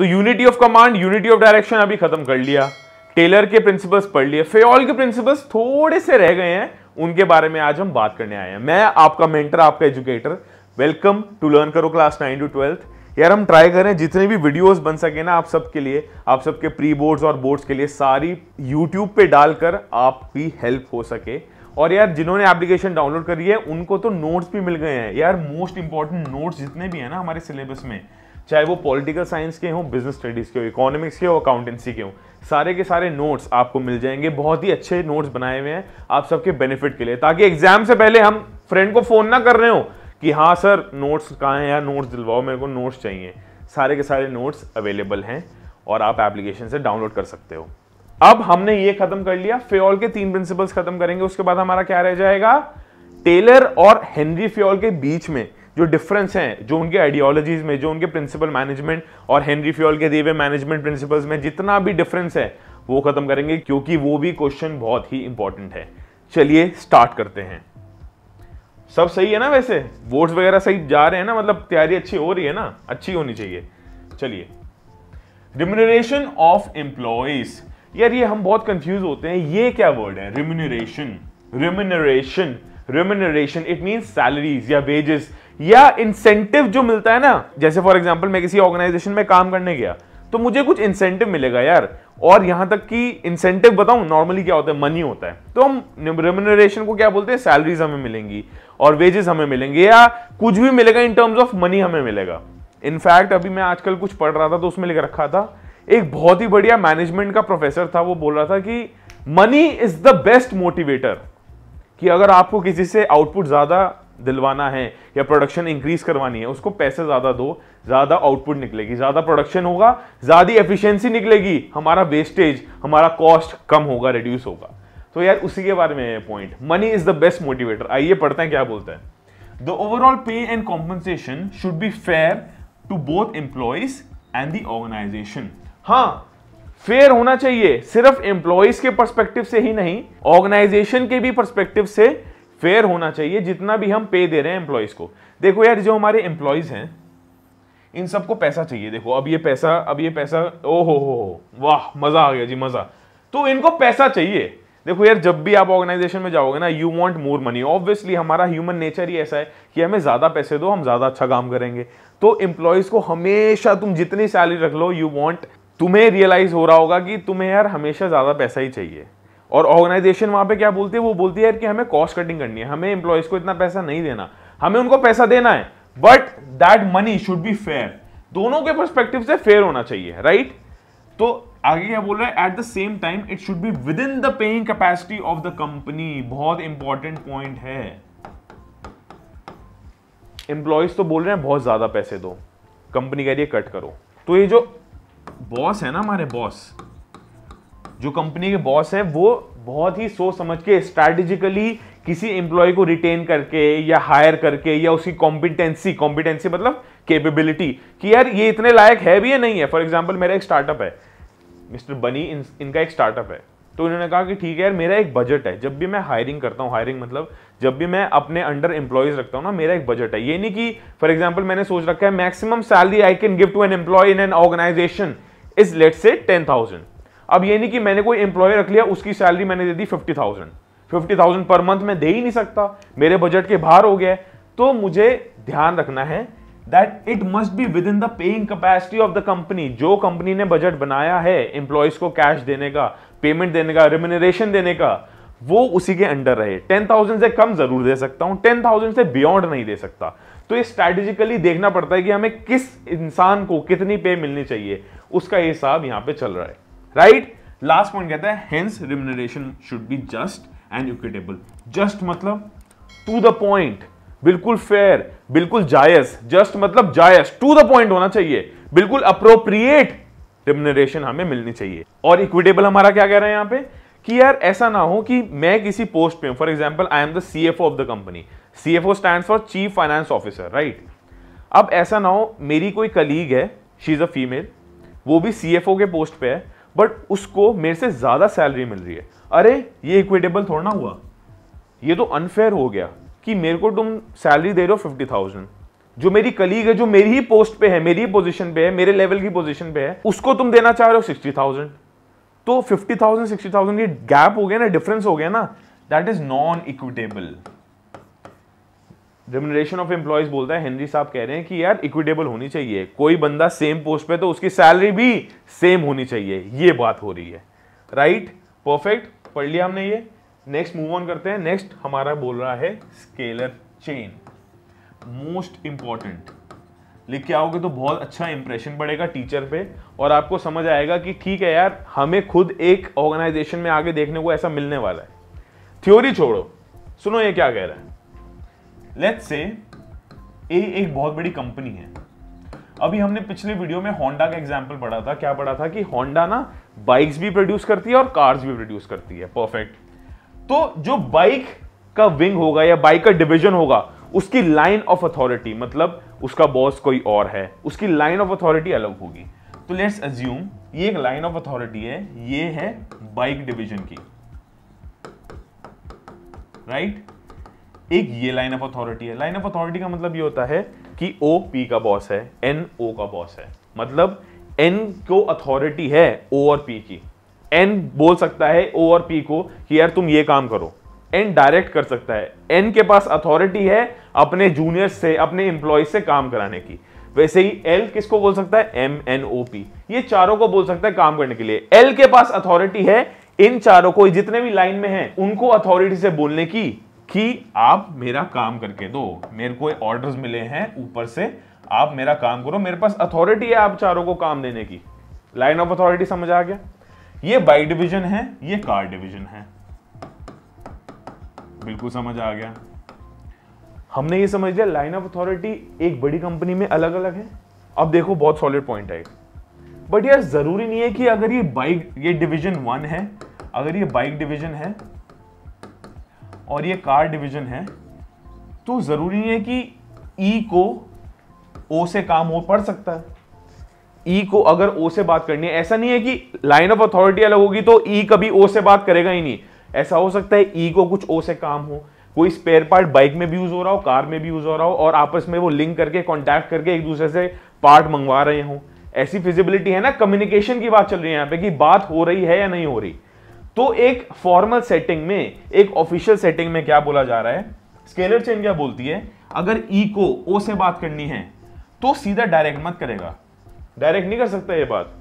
तो unity of command unity of direction अभी खत्म कर लिया टेलर के प्रिंसिपल्स पढ़ लिए फेऑल के प्रिंसिपल्स थोड़े से रह गए हैं उनके बारे में आज हम बात करने आए हैं मैं आपका मेंटर आपका एजुकेटर वेलकम टू लर्न करो क्लास नाइन टू ट्वेल्थ यार हम ट्राई करें जितने भी वीडियोस बन सके ना आप सबके लिए आप सबके प्री बोर्ड्स और बोर्ड्स के लिए सारी यूट्यूब पे डालकर आपकी हेल्प हो सके और यार जिन्होंने एप्लीकेशन डाउनलोड करी है उनको तो नोट्स भी मिल गए हैं यार मोस्ट इंपॉर्टेंट नोट्स जितने भी हैं ना हमारे सिलेबस में चाहे वो पॉलिटिकल साइंस के हों बिजनेस स्टडीज़ के हों इकोनॉमिक्स के हो अकाउंटेंसी के हों सारे के सारे नोट्स आपको मिल जाएंगे बहुत ही अच्छे नोट्स बनाए हुए हैं आप सबके बेनिफिट के लिए ताकि एग्जाम से पहले हम फ्रेंड को फ़ोन ना कर रहे हो कि हाँ सर नोट्स कहाँ हैं यार नोट्स दिलवाओ मेरे को नोट्स चाहिए सारे के सारे नोट्स अवेलेबल हैं और आप एप्लीकेशन से डाउनलोड कर सकते हो अब हमने ये खत्म कर लिया फ्योल के तीन प्रिंसिपल्स खत्म करेंगे उसके बाद हमारा क्या रह जाएगा टेलर और हेनरी फ्योल के बीच में जो डिफरेंस हैं जो उनके आइडियोलॉजीज में जो उनके प्रिंसिपल मैनेजमेंट और हेनरी फ्योल के दिए हुए मैनेजमेंट प्रिंसिपल्स में जितना भी डिफरेंस है वो खत्म करेंगे क्योंकि वो भी क्वेश्चन बहुत ही इंपॉर्टेंट है चलिए स्टार्ट करते हैं सब सही है ना वैसे वोट्स वगैरह सही जा रहे हैं ना मतलब तैयारी अच्छी हो रही है ना अच्छी होनी चाहिए चलिए रिम्यूनरेशन ऑफ एम्प्लॉयज यार ये हम बहुत कंफ्यूज होते हैं ये क्या वर्ड है remuneration remuneration remuneration it mean salaries या वेजेस या इंसेंटिव जो मिलता है ना जैसे फॉर एग्जाम्पल मैं किसी ऑर्गेनाइजेशन में काम करने गया तो मुझे कुछ इंसेंटिव मिलेगा यार और यहां तक कि इंसेंटिव बताऊं नॉर्मली क्या होता है मनी होता है तो हम रेम्यूनरेशन को क्या बोलते हैं सैलरीज हमें मिलेंगी और वेजेस हमें मिलेंगे या कुछ भी मिलेगा इन टर्म्स ऑफ मनी हमें मिलेगा इनफैक्ट अभी मैं आजकल कुछ पढ़ रहा था तो उसमें लिख रखा था एक बहुत ही बढ़िया मैनेजमेंट का प्रोफेसर था वो बोल रहा था कि money is the best motivator कि अगर आपको किसी से आउटपुट ज्यादा दिलवाना है या प्रोडक्शन इंक्रीज करवानी है उसको पैसे ज़्यादा दो ज़्यादा आउटपुट निकलेगी ज़्यादा प्रोडक्शन होगा ज़्यादा एफिशिएंसी निकलेगी हमारा वेस्टेज हमारा कॉस्ट कम होगा रिड्यूस होगा तो यार उसी के बारे में point money is the best motivator आइए पढ़ते हैं क्या बोलते हैं the overall pay and compensation should be fair to both employees and the organisation हाँ फेयर होना चाहिए सिर्फ एम्प्लॉयज के परस्पेक्टिव से ही नहीं ऑर्गेनाइजेशन के भी परस्पेक्टिव से फेयर होना चाहिए जितना भी हम पे दे रहे हैं एम्प्लॉयज़ को देखो यार जो हमारे एम्प्लॉयज़ हैं इन सबको पैसा चाहिए देखो अब ये पैसा अब ये पैसा ओ हो हो वाह मज़ा आ गया जी मज़ा तो इनको पैसा चाहिए देखो यार जब भी आप ऑर्गेनाइजेशन में जाओगे ना you want more money obviously हमारा ह्यूमन नेचर ही ऐसा है कि हमें ज़्यादा पैसे दो हम ज़्यादा अच्छा काम करेंगे तो एम्प्लॉयज़ को हमेशा तुम जितनी सैलरी रख लो यू वॉन्ट तुम्हें रियलाइज़ हो रहा होगा कि तुम्हें यार हमेशा ज़्यादा पैसा ही चाहिए और ऑर्गेनाइजेशन वहाँ पे क्या बोलती है वो बोलती है कि हमें कॉस्ट कटिंग करनी है हमें एम्प्लॉयज़ को इतना पैसा नहीं देना हमें उनको पैसा देना है but that money should be fair दोनों के परस्पेक्टिव से फेयर होना चाहिए राइट right? तो आगे क्या बोल रहा है at the same time it should be with in the paying capacity of the company बहुत इंपॉर्टेंट पॉइंट है एम्प्लॉयज तो बोल रहे हैं बहुत ज्यादा पैसे दो कंपनी कह रही है कट करो तो ये जो बॉस है ना हमारे बॉस जो कंपनी के बॉस है वो बहुत ही सोच समझ के स्ट्रैटेजिकली किसी एम्प्लॉय को रिटेन करके या हायर करके या उसकी कॉम्पिटेंसी कॉम्पिटेंसी मतलब केपेबिलिटी कि यार ये इतने लायक है भी या नहीं है फॉर एग्जाम्पल मेरा एक स्टार्टअप है मिस्टर बनी इन, इनका एक स्टार्टअप है तो उन्होंने कहा कि ठीक है यार मेरा एक बजट है जब भी मैं हायरिंग करता हूँ हायरिंग मतलब जब भी मैं अपने अंडर एम्प्लॉयज रखता हूँ ना मेरा एक बजट है ये नहीं कि फॉर एग्जाम्पल मैंने सोच रखा है maximum salary I can give to an employee in an organisation is let say ten thousand अब ये नहीं कि मैंने कोई एम्प्लॉय रख लिया उसकी सैलरी मैंने दे दी fifty thousand fifty thousand per month मैं दे ही नहीं सकता मेरे बजट के बाहर हो गया तो मुझे ध्यान रखना है that it must be with in the paying capacity of the company जो कंपनी ने बजट बनाया है एम्प्लॉयज को कैश देने का पेमेंट देने का रिमिनरेशन देने का वो उसी के अंडर रहे टेन थाउजेंड से कम जरूर दे सकता हूँ टेन थाउजेंड से बियॉन्ड नहीं दे सकता तो ये स्ट्रैटेजिकली देखना पड़ता है कि हमें किस इंसान को कितनी पे मिलनी चाहिए उसका हिसाब यहां पे चल रहा है राइट लास्ट पॉइंट कहता है hence remuneration should be just and equitable just मतलब टू द पॉइंट बिल्कुल फेयर बिल्कुल जायज जस्ट मतलब जायज टू द पॉइंट होना चाहिए बिल्कुल अप्रोप्रिएट रिम्यूनरेशन हमें मिलनी चाहिए और इक्विटेबल हमारा क्या कह रहे हैं यहां पे कि यार ऐसा ना हो कि मैं किसी पोस्ट पे हूं for example I am the C F of the company C F O stand for chief finance officer right अब ऐसा ना हो मेरी कोई कलीग है शी इज अ फीमेल वो भी सी एफ ओ के पोस्ट पे है बट उसको मेरे से ज़्यादा सैलरी मिल रही है अरे ये इक्विटेबल थोड़ा ना हुआ ये तो अनफेयर हो गया कि मेरे को तुम सैलरी दे रहे हो फिफ्टी थाउजेंड जो मेरी कलीग है जो मेरी ही पोस्ट पे है मेरी ही पोजिशन पे है मेरे लेवल की पोजिशन पे है उसको तुम देना चाह रहे हो सिक्सटी थाउजेंड तो फिफ्टी थाउजेंड सिक्सटी थाउजेंड ये गैप हो गया ना डिफरेंस हो गया ना that is non equitable remuneration of employees बोलता है हेनरी साहब कह रहे हैं कि यार इक्विटेबल होनी चाहिए कोई बंदा सेम पोस्ट पे तो उसकी सैलरी भी सेम होनी चाहिए ये बात हो रही है राइट परफेक्ट पढ़ लिया हमने ये नेक्स्ट मूव ऑन करते हैं नेक्स्ट हमारा बोल रहा है स्केलर चेन मोस्ट इंपॉर्टेंट लिख के आओगे तो बहुत अच्छा इंप्रेशन पड़ेगा टीचर पे और आपको समझ आएगा कि ठीक है यार हमें खुद एक ऑर्गेनाइजेशन में आगे देखने को ऐसा मिलने वाला है थ्योरी छोड़ो सुनो ये क्या कह रहा है लेट्स से ए एक बहुत बड़ी कंपनी है अभी हमने पिछले वीडियो में होंडा का एग्जाम्पल पढ़ा था क्या पढ़ा था कि होंडा ना बाइक्स भी प्रोड्यूस करती है और कार्स भी प्रोड्यूस करती है परफेक्ट तो जो बाइक का विंग होगा या बाइक का डिविजन होगा उसकी लाइन ऑफ अथॉरिटी मतलब उसका बॉस कोई और है उसकी लाइन ऑफ अथॉरिटी अलग होगी तो लेट्स अज्यूम ये एक लाइन ऑफ अथॉरिटी है ये है बाइक डिविजन की राइट right? एक ये लाइन ऑफ अथॉरिटी है लाइन ऑफ अथॉरिटी का मतलब ये होता है कि ओ पी का बॉस है एन ओ का बॉस है मतलब एन को अथॉरिटी है ओ और पी की एन बोल सकता है ओ और पी को कि यार तुम ये काम करो एन डायरेक्ट कर सकता है एन के पास अथॉरिटी है अपने जूनियर से अपने इंप्लॉय से काम कराने की वैसे ही एल किसको बोल सकता है एम एन ओ पी ये चारों को बोल सकता है काम करने के लिए एल के पास अथॉरिटी है इन चारों को जितने भी लाइन में हैं उनको अथॉरिटी से बोलने की कि आप मेरा काम करके दो मेरे को ऑर्डर्स मिले हैं ऊपर से आप मेरा काम करो मेरे पास अथॉरिटी है आप चारों को काम देने की लाइन ऑफ अथॉरिटी समझ आ गया ये बाई डिवीजन है ये कार डिवीजन है बिल्कुल समझ आ गया हमने ये समझ लिया लाइन ऑफ अथॉरिटी एक बड़ी कंपनी में अलग अलग है अब देखो बहुत सॉलिड पॉइंट है बट यार जरूरी नहीं है कि अगर ये बाइक ये डिवीजन वन है अगर ये बाइक डिवीजन है और ये कार डिवीजन है तो ज़रूरी नहीं है कि ई e को ओ से काम हो पड़ सकता है ई e को अगर ओ से बात करनी है ऐसा नहीं है कि लाइन ऑफ अथॉरिटी अलग होगी तो ई e कभी ओ से बात करेगा ही नहीं ऐसा हो सकता है ई e को कुछ ओ से काम हो कोई स्पेयर पार्ट बाइक में भी यूज हो रहा हो कार में भी यूज हो रहा हो और आपस में वो लिंक करके कॉन्टैक्ट करके एक दूसरे से पार्ट मंगवा रहे हो ऐसी फिजिबिलिटी है ना कम्युनिकेशन की बात चल रही है यहाँ पे कि बात हो रही है या नहीं हो रही तो एक फॉर्मल सेटिंग में एक ऑफिशियल सेटिंग में क्या बोला जा रहा है स्केलर चेन क्या बोलती है अगर ई e को ओ से बात करनी है तो सीधा डायरेक्ट मत करेगा डायरेक्ट नहीं कर सकता ये बात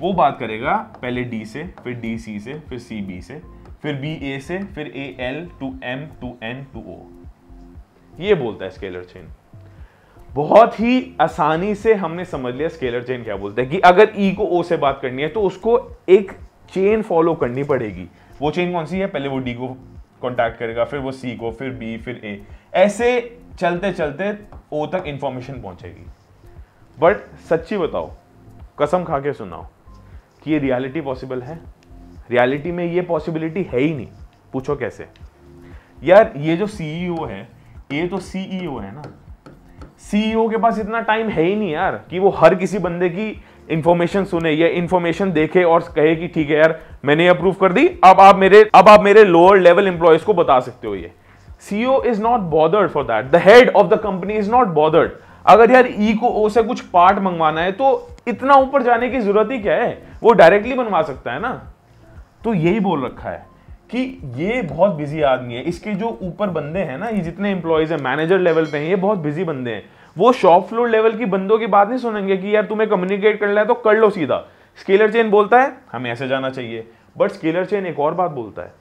वो बात करेगा पहले डी से फिर डी सी से फिर सी बी से फिर बी ए से फिर A L to M to N to O ये बोलता है स्केलर चेन बहुत ही आसानी से हमने समझ लिया स्केलर चेन क्या बोलता है कि अगर ई e को ओ से बात करनी है तो उसको एक चेन फॉलो करनी पड़ेगी वो चेन कौन सी है पहले वो डी को कॉन्टैक्ट करेगा फिर वो सी को फिर बी फिर ए ऐसे चलते चलते ओ तक इंफॉर्मेशन पहुंचेगी बट सच्ची बताओ कसम खा के सुनाओ कि ये रियलिटी पॉसिबल है रियलिटी में ये पॉसिबिलिटी है ही नहीं पूछो कैसे यार ये जो सीईओ e है ये तो सीईओ e है ना सीईओ e के पास इतना टाइम है ही नहीं यार कि वो हर किसी बंदे की इन्फॉर्मेशन सुने या इन्फॉर्मेशन देखे और कहे कि ठीक है यार मैंने अप्रूव कर दी अब आप मेरे अब आप मेरे लोअर लेवल एम्प्लॉयज को बता सकते हो ये CO is not bordered for that the head of the company is not bothered अगर यार ई को ओ से कुछ पार्ट मंगवाना है तो इतना ऊपर जाने की जरूरत ही क्या है वो डायरेक्टली बनवा सकता है ना तो यही बोल रखा है कि ये बहुत बिजी आदमी है इसके जो ऊपर बंदे हैं ना ये जितने एम्प्लॉयज हैं मैनेजर लेवल पे हैं ये बहुत बिजी बंदे हैं वो शॉप फ्लोर लेवल की बंदों की बात नहीं सुनेंगे कि यार तुम्हें कम्युनिकेट कर लो तो कर लो सीधा स्केलर चेन बोलता है हमें ऐसे जाना चाहिए बट स्केलर चेन एक और बात बोलता है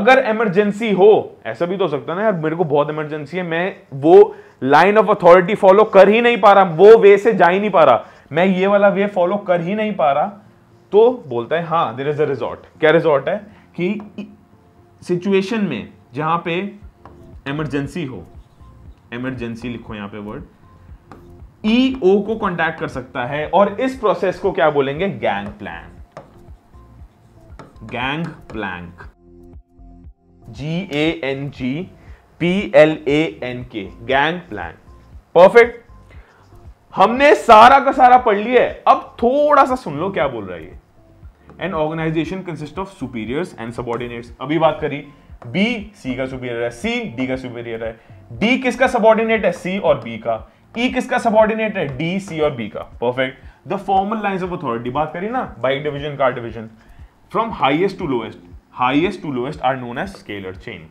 अगर इमरजेंसी हो ऐसा भी तो हो सकता है ना यार मेरे को बहुत इमरजेंसी है मैं वो लाइन ऑफ अथॉरिटी फॉलो कर ही नहीं पा रहा वो वे से जा ही नहीं पा रहा मैं ये वाला वे फॉलो कर ही नहीं पा रहा तो बोलता है हाँ देर इज अ रिजॉर्ट क्या रिजॉर्ट है कि सिचुएशन में जहां पे इमरजेंसी हो एमरजेंसी लिखो यहां पे वर्ड ईओ e को कांटेक्ट कर सकता है और इस प्रोसेस को क्या बोलेंगे gang plan gang plank G A N G P L A N K gang plank perfect हमने सारा का सारा पढ़ लिया है अब थोड़ा सा सुन लो क्या बोल रहा है an organisation consist of superiors and subordinates अभी बात करी बी सी का सुपीरियर है सी डी का सुपीरियर है डी किसका सबॉर्डिनेट है सी और बी का ई e किसका सबॉर्डिनेट है डी सी और बी का perfect the formal lines of authority बात करी ना bike division car division from highest to lowest highest to lowest are known as scalar chain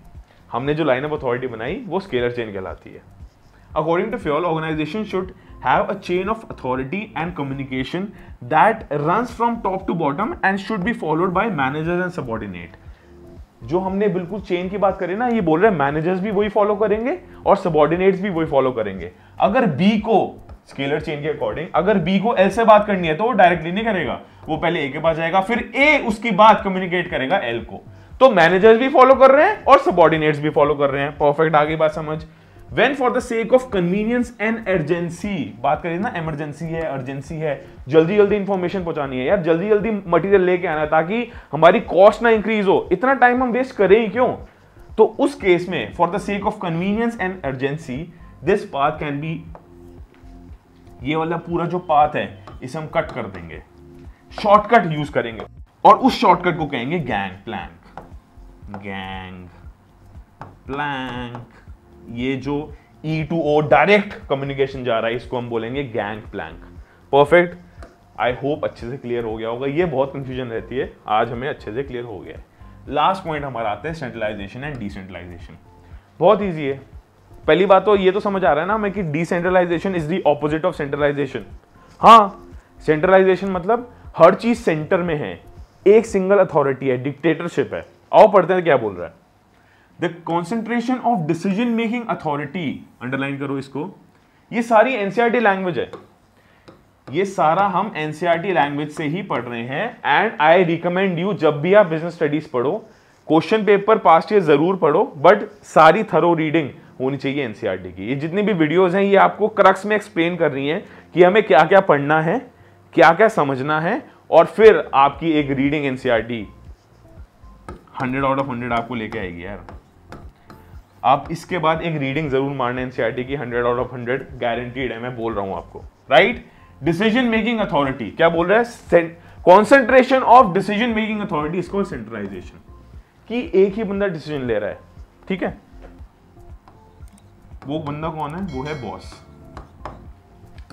हमने जो लाइन ऑफ अथॉरिटी बनाई वो स्केलर चेन कहलाती है according to Fayol organisation should have a chain of authority and communication that run from top to bottom and should be followed by manager and subordinate जो हमने बिल्कुल chain की बात करी ना ये बोल रहे हैं मैनेजर्स भी वही फॉलो करेंगे और सबॉर्डिनेट्स भी वही फॉलो करेंगे अगर बी को स्केलर चेन के अकॉर्डिंग अगर बी को एल से बात करनी है तो वो डायरेक्टली नहीं करेगा वो पहले ए के पास जाएगा फिर ए उसकी बात कम्युनिकेट करेगा एल को तो मैनेजर्स भी फॉलो कर रहे हैं और सबॉर्डिनेट्स भी फॉलो कर रहे हैं परफेक्ट आगे बात समझ when for the sake of convenience and urgency बात करिए ना एमरजेंसी है अर्जेंसी है जल्दी जल्दी इंफॉर्मेशन पहुंचानी है यार जल्दी जल्दी मटेरियल लेके आना है ताकि हमारी कॉस्ट ना इंक्रीज हो इतना टाइम हम वेस्ट करें ही क्यों तो उस केस में for the sake of convenience and urgency this path can be ये वाला पूरा जो पाथ है इसे हम कट कर देंगे शॉर्टकट यूज करेंगे और उस शॉर्टकट को कहेंगे गैंग प्लैंक गैंग प्लैंक ये जो E to O direct communication जा रहा है इसको हम बोलेंगे gang plank perfect I hope अच्छे से क्लियर हो गया होगा ये बहुत कंफ्यूजन रहती है आज हमें अच्छे से क्लियर हो गया है लास्ट पॉइंट हमारा आता है सेंट्रलाइजेशन एंड डिसेंट्रलाइजेशन बहुत ईजी है पहली बात तो ये तो समझ आ रहा है ना हमें कि decentralisation is the opposite of centralisation हाँ सेंट्रलाइजेशन मतलब हर चीज सेंटर में है एक सिंगल अथॉरिटी है डिक्टेटरशिप है आओ पढ़ते हैं क्या बोल रहा है the concentration of decision making authority underline करो इसको ये सारी एनसीआरटी लैंग्वेज e है ये सारा हम एनसीआरटी लैंग्वेज e से ही पढ़ रहे हैं एंड आई रिकमेंड यू जब भी आप बिजनेस स्टडीज पढ़ो क्वेश्चन पेपर पास्ट ईयर जरूर पढ़ो बट सारी थरो रीडिंग होनी चाहिए एनसीआरटी e की ये जितनी भी वीडियोज हैं ये आपको क्रक्स में एक्सप्लेन कर रही हैं कि हमें क्या क्या पढ़ना है क्या क्या समझना है और फिर आपकी एक reading NCERT hundred out of hundred आपको लेके आएगी यार आप इसके बाद एक रीडिंग जरूर मारना एनसीआरटी e की hundred out of hundred guaranteed है मैं बोल रहा हूं आपको राइट डिसीजन मेकिंग अथॉरिटी क्या बोल रहा है concentration of decision making authority इसको सेंट्रलाइजेशन कि एक ही बंदा डिसीजन ले रहा है ठीक है वो बंदा कौन है वो है बॉस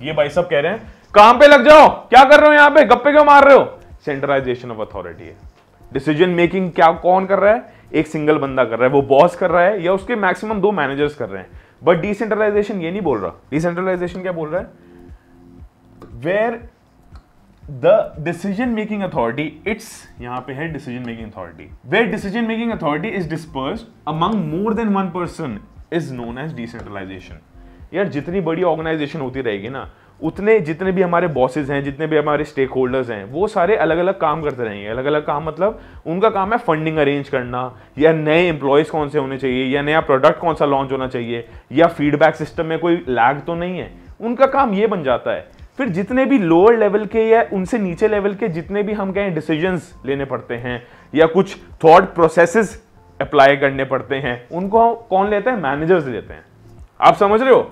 ये भाई सब कह रहे हैं काम पे लग जाओ क्या कर रहे हो यहां पे गप्पे क्यों मार रहे हो सेंट्रलाइजेशन ऑफ अथॉरिटी है डिसीजन मेकिंग क्या कौन कर रहा है एक सिंगल बंदा कर रहा है वो बॉस कर रहा है या उसके मैक्सिमम दो मैनेजर्स कर रहे हैं बट डिसेंट्रलाइजेशन ये नहीं बोल रहा डिसेंट्रलाइजेशन क्या बोल रहा है where the decision making authority it's यहां पे है decision making authority where decision making authority is disperse among more than one person is known as decentralisation यार जितनी बड़ी ऑर्गेनाइजेशन होती रहेगी ना उतने जितने भी हमारे बॉसेज हैं जितने भी हमारे स्टेक होल्डर्स हैं वो सारे अलग अलग काम करते रहेंगे अलग अलग काम मतलब उनका काम है फंडिंग अरेंज करना या नए एम्प्लॉयज़ कौन से होने चाहिए या नया प्रोडक्ट कौन सा लॉन्च होना चाहिए या फीडबैक सिस्टम में कोई लैग तो नहीं है उनका काम ये बन जाता है फिर जितने भी लोअर लेवल के या उनसे नीचे लेवल के जितने भी हम कहें डिसीजंस लेने पड़ते हैं या कुछ थॉट प्रोसेसेस अप्लाई करने पड़ते हैं उनको कौन लेते हैं मैनेजर्स लेते हैं आप समझ रहे हो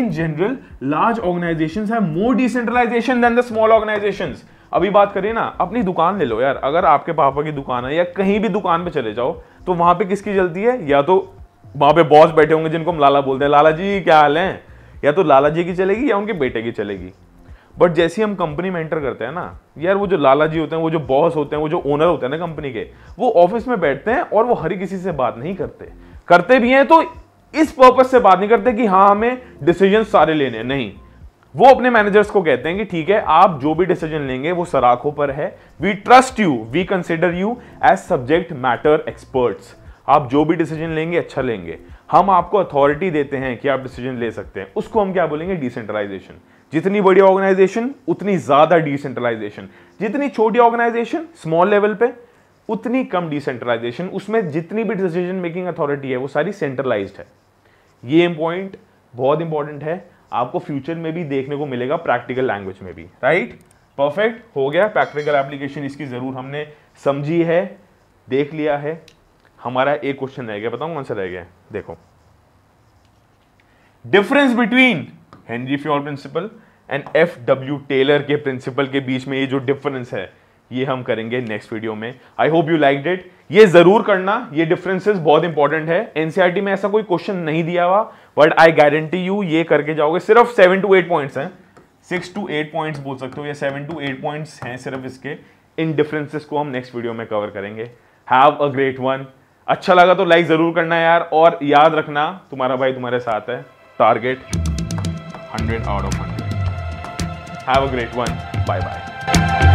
in general large organizations have more decentralization than the small organizations अभी बात करिए ना अपनी दुकान ले लो यार अगर आपके पापा की दुकान है या कहीं भी दुकान पे चले जाओ तो वहां पे किसकी जल्दी है या तो वहां पे बॉस बैठे होंगे जिनको हम लाला बोलते हैं लाला जी क्या हाल है या तो लाला जी की चलेगी या उनके बेटे की चलेगी बट जैसे हम कंपनी में एंटर करते हैं ना यार वो जो लाला जी होते हैं वो जो बॉस होते हैं वो जो ओनर होते हैं ना कंपनी के वो ऑफिस में बैठते हैं और वो हर किसी से बात नहीं करते करते भी हैं तो इस पर्पज से बात नहीं करते कि हाँ हमें डिसीजन सारे लेने नहीं वो अपने मैनेजर्स को कहते हैं कि ठीक है आप जो भी डिसीजन लेंगे वो सराखों पर है we trust you we consider you as subject matter experts आप जो भी डिसीजन लेंगे अच्छा लेंगे हम आपको अथॉरिटी देते हैं कि आप डिसीजन ले सकते हैं उसको हम क्या बोलेंगे डिसेंट्रलाइजेशन जितनी बड़ी ऑर्गेनाइजेशन उतनी ज्यादा डिसेंट्रलाइजेशन जितनी छोटी ऑर्गेनाइजेशन स्मॉल लेवल पे उतनी कम डिसेंट्रलाइजेशन उसमें जितनी भी डिसीजन मेकिंग अथॉरिटी है वो सारी सेंट्रलाइज्ड है ये पॉइंट बहुत इंपॉर्टेंट है आपको फ्यूचर में भी देखने को मिलेगा प्रैक्टिकल लैंग्वेज में भी राइट परफेक्ट हो गया प्रैक्टिकल एप्लीकेशन इसकी ज़रूर हमने समझी है देख लिया है हमारा एक क्वेश्चन रह गया बताऊँ कौन सा रह गया देखो difference between Henri Fayol principle and F W Taylor के प्रिंसिपल के बीच में ये जो डिफरेंस है ये हम करेंगे नेक्स्ट वीडियो में I hope you liked it ये जरूर करना ये डिफरेंसेस बहुत इंपॉर्टेंट है एनसीआरटी e में ऐसा कोई क्वेश्चन नहीं दिया हुआ बट आई गारंटी यू ये करके जाओगे सिर्फ सेवन टू एट पॉइंट्स हैं सिक्स टू एट पॉइंट्स बोल सकते हो या सेवन टू एट पॉइंट्स हैं सिर्फ इसके इन डिफरेंसेस को हम नेक्स्ट वीडियो में कवर करेंगे हैव अ ग्रेट वन अच्छा लगा तो लाइक जरूर करना यार और याद रखना तुम्हारा भाई तुम्हारे साथ है target hundred out of hundred have a great one bye bye